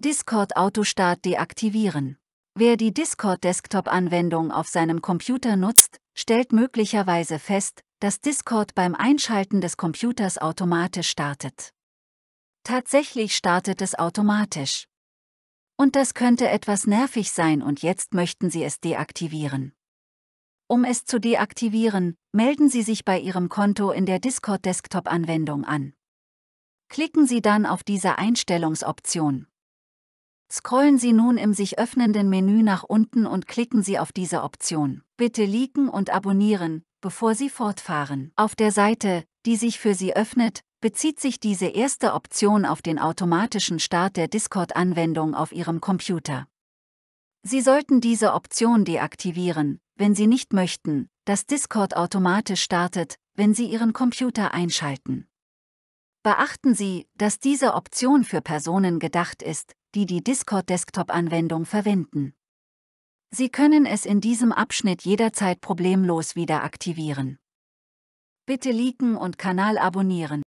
Discord Autostart deaktivieren. Wer die Discord Desktop-Anwendung auf seinem Computer nutzt, stellt möglicherweise fest, dass Discord beim Einschalten des Computers automatisch startet. Tatsächlich startet es automatisch. Und das könnte etwas nervig sein und jetzt möchten Sie es deaktivieren. Um es zu deaktivieren, melden Sie sich bei Ihrem Konto in der Discord Desktop-Anwendung an. Klicken Sie dann auf diese Einstellungsoption. Scrollen Sie nun im sich öffnenden Menü nach unten und klicken Sie auf diese Option. Bitte liken und abonnieren, bevor Sie fortfahren. Auf der Seite, die sich für Sie öffnet, bezieht sich diese erste Option auf den automatischen Start der Discord-Anwendung auf Ihrem Computer. Sie sollten diese Option deaktivieren, wenn Sie nicht möchten, dass Discord automatisch startet, wenn Sie Ihren Computer einschalten. Beachten Sie, dass diese Option für Personen gedacht ist, die die Discord-Desktop-Anwendung verwenden. Sie können es in diesem Abschnitt jederzeit problemlos wieder aktivieren. Bitte liken und Kanal abonnieren.